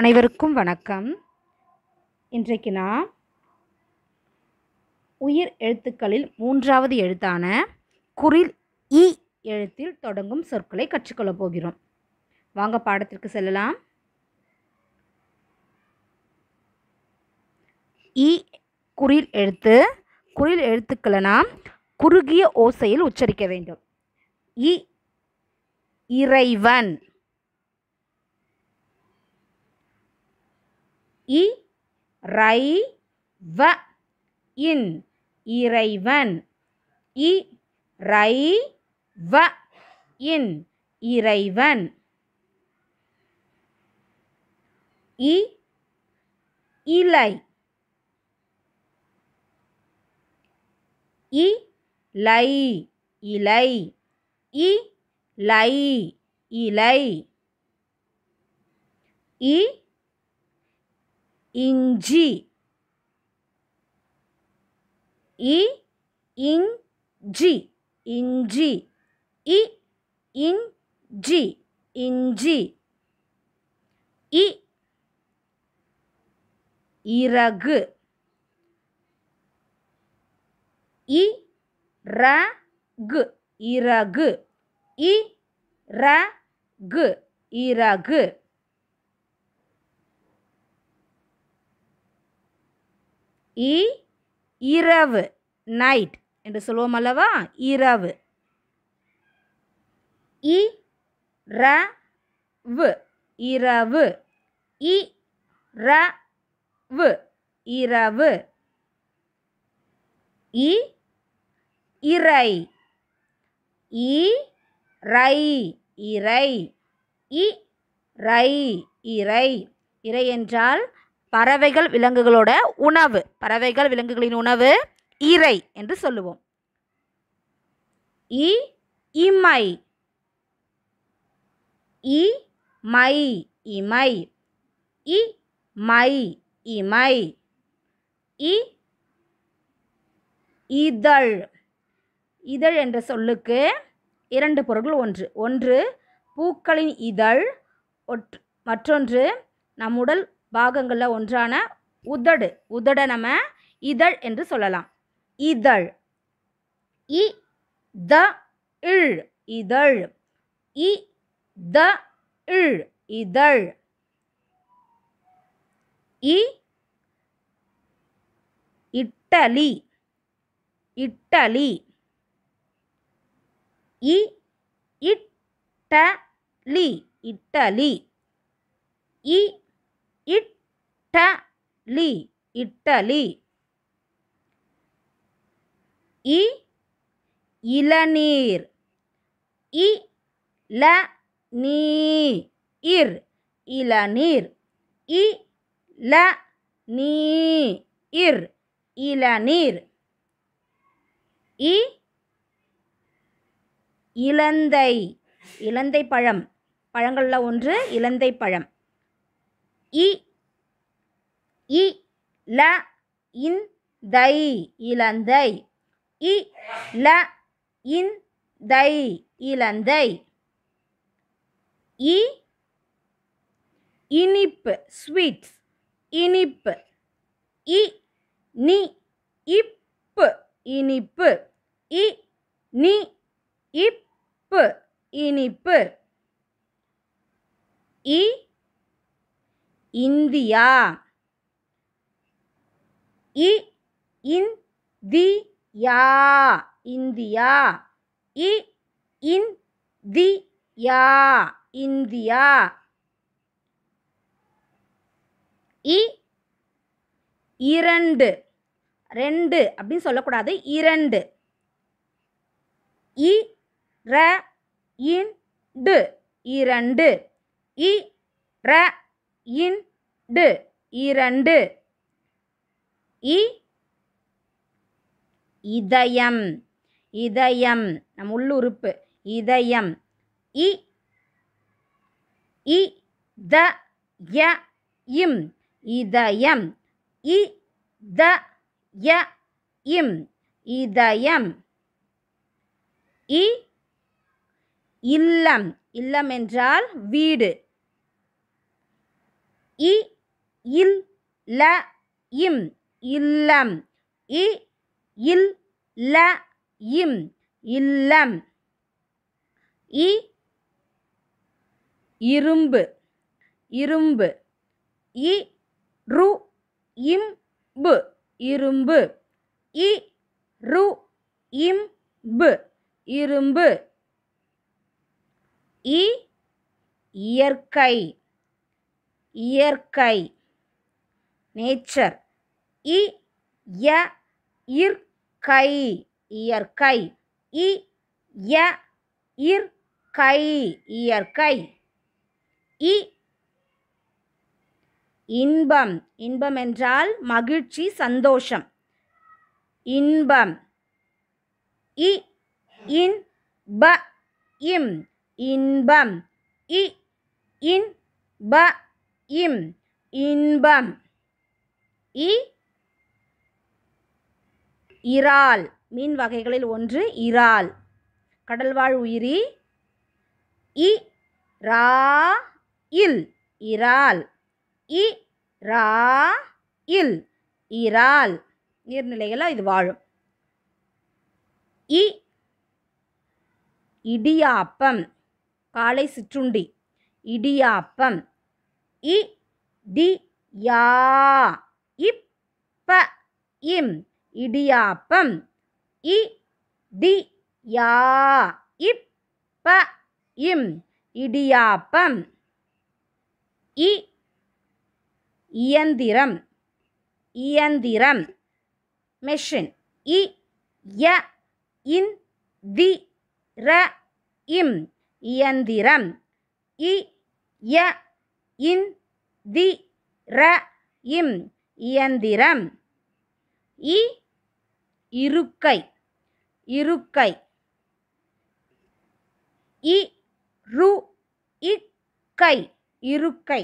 அனைவருக்கும் வணக்கம் இன்றைக்கு நான் உயிர் எழுத்துக்களில் மூன்றாவது எழுத்தான குரில் இ எழுத்தில் தொடங்கும் சொற்களை கற்றுக்கொள்ளப் போகிறோம் வாங்க பாடத்திற்கு செல்லலாம் இ குரில் எழுத்து குரில் எழுத்துக்களை நாம் குறுகிய ஓசையில் உச்சரிக்க வேண்டும் இ இறைவன் இ ரை வ இன் இறைவன் இ ரை வ இன் இறைவன் இ இலை இ லை இலை இ லை இலை இ 인지 이 인지 인지 이 인지 인지 이 이라그 이라그 이라그 이라그 이라그 இ இரவு நைட் என்று சொல்லுவோம் அல்லவா இரவு இ ர இரவு இ ர இரவு இ இறை இ ரை இறை இ ரை இறை இறை என்றால் பறவைகள் விலங்குகளோட உணவு பறவைகள் விலங்குகளின் உணவு இறை என்று சொல்லுவோம் இ இமை இ மை இமை இ மை இமை இ இதழ் இதழ் என்ற சொல்லுக்கு இரண்டு பொருட்கள் ஒன்று ஒன்று பூக்களின் இதழ் மற்றொன்று நம் உடல் பாகங்களில் ஒன்றான உதடு உதடை நம்ம இதழ் என்று சொல்லலாம் இதழ் இ த இழ் இதழ் இ த இழ் இதழ் இ இட்டலி இட்டலி இ இட்டலி இட்டலி இ இட்டலி இட்டலி இ இளநீர் இ ல நீ இர் இளநீர் இ ல நீ இர் இளநீர் இ இலந்தை இலந்தை பழம் பழங்களில் ஒன்று இலந்தை பழம் இ இ ல இன் தை இலந்தை இ ல இன் தை இலந்தை இ இனிப்பு ஸ்வீட்ஸ் இனிப்பு இ நி இப்பு இனிப்பு இ நி இப்பு இனிப்பு இ இந்தியா இ இன் தி யா இந்தியா இ இன் தி யா இந்தியா இ இரண்டு ரெண்டு அப்படின்னு சொல்லக்கூடாது இரண்டு இ ர இன் டு இரண்டு இ ர இன் டு இரண்டு இ இதயம் இதயம் நம் உள்ளுறுப்பு இதயம் இ இ த ய இம் இதயம் இ த ய இம் இதயம் இ இல்லம் இல்லம் என்றால் வீடு இ இல் ல இம் இல்லம் இ இல் ல இம் இல்லம் இ இரும்பு இரும்பு இ ரு இம் பு இரும்பு இ ரு இம் பு இரும்பு இ இயற்கை இயற்கை நேச்சர் இ ய இற்கை இயற்கை இ ய இற்கை இயற்கை இ இன்பம் இன்பம் என்றால் மகிழ்ச்சி சந்தோஷம் இன்பம் இ இன் ப இம் இன்பம் இ இன் ப இம் இன்பம் இ இறால் மீன் வகைகளில் ஒன்று இறால் கடல்வாழ் உயிரி இ ரா இல் இறால் இ ரா இல் இறால் நீர்நிலைகள் இது வாழும் இ இடியாப்பம் காலை சிற்றுண்டி இடியாப்பம் இ டி யா இப்ப இம் இடியாப்பம் இ தி யா இப்ப இம் இடியாப்பம் இ இயந்திரம் இயந்திரம் மெஷின் இ ய இன் தி ர இம் இயந்திரம் இ ய இன் தி ர இம் இயந்திரம் இ இருக்கை இருக்கை இ ரு இக்கை இருக்கை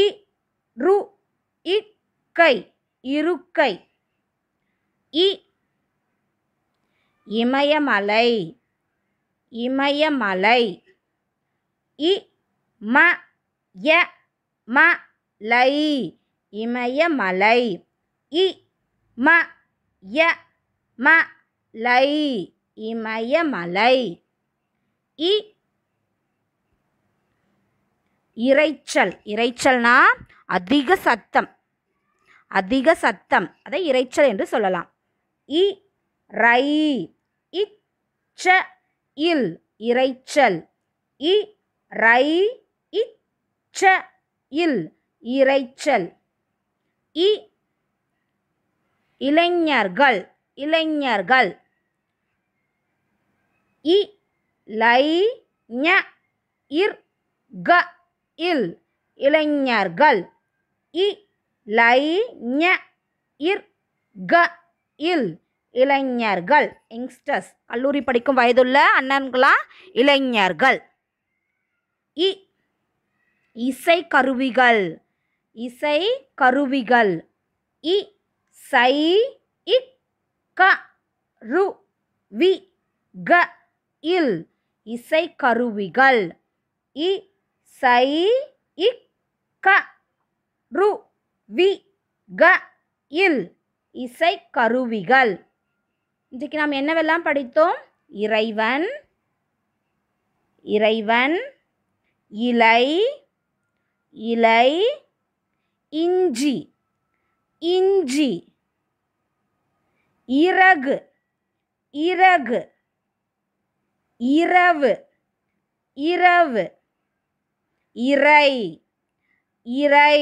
இ ரு இக்கை இருக்கை இ இமயமலை இமயமலை இ ம ய ம லை இமயமலை இ ம ய ம லை இமயமலை இ இறைச்சல் இறைச்சல்னா அதிக சத்தம் அதிக சத்தம் அதை இறைச்சல் என்று சொல்லலாம் இ ரை இச்ச இல் இறைச்சல் இ ரை இச்ச இல் இறைச்சல் இ இளைஞர்கள் இளைஞர்கள் இ லை ஞ இர் க இல் இளைஞர்கள் இ லை ஞ இர் க இல் இளைஞர்கள் யங்ஸ்டர்ஸ் கல்லூரி படிக்கும் வயதுள்ள அண்ணன்களா இளைஞர்கள் இ இசை கருவிகள் இசை கருவிகள் இ சை இக் க ரு வி க இல் இசை கருவிகள் இ சை இக் க ரு வி க இல் இசை கருவிகள் இன்றைக்கு நாம் என்னவெல்லாம் படித்தோம் இறைவன் இறைவன் இலை இலை இஞ்சி இஞ்சி இறகு இறகு இரவு இரவு இறை இறை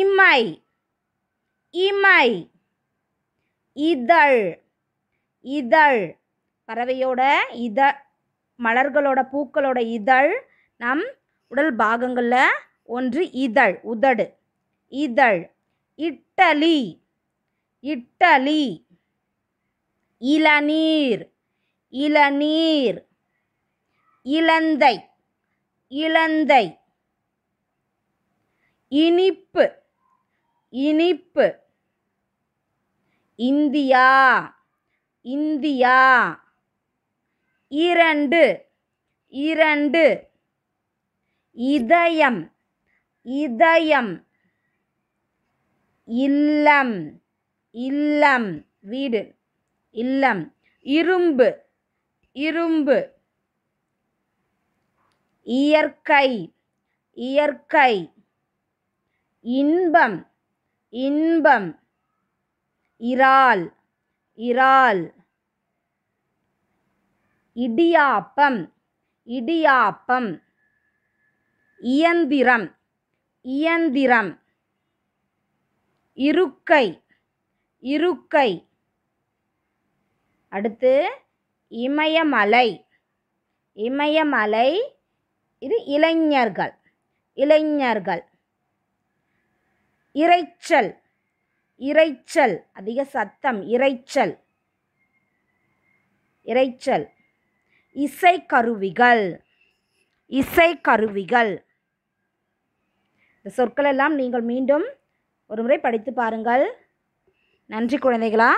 இமை இமை இதழ் இதழ் பறவையோட இத மலர்களோட பூக்களோட இதழ் நம் உடல் பாகங்களில் ஒன்று இதழ் உதடு இதழ் இட்டலி இட்டலி இளநீர் இளநீர் இலந்தை இலந்தை இனிப்பு இனிப்பு இந்தியா இந்தியா இரண்டு இரண்டு இதயம் இதயம் இல்லம் இல்லம் வீடு இல்லம் இரும்பு இரும்பு இயற்கை இயற்கை இன்பம் இன்பம் இறால் இறால் இடியாப்பம் இடியாப்பம் இயந்திரம் இயந்திரம் இருக்கை இருக்கை அடுத்து இமயமலை இமயமலை இது இளைஞர்கள் இளைஞர்கள் இறைச்சல் இறைச்சல் அதிக சத்தம் இறைச்சல் இறைச்சல் இசைக்கருவிகள் இசைக்கருவிகள் இந்த சொற்களெல்லாம் நீங்கள் மீண்டும் ஒரு முறை படித்து பாருங்கள் நன்றி குழந்தைகளா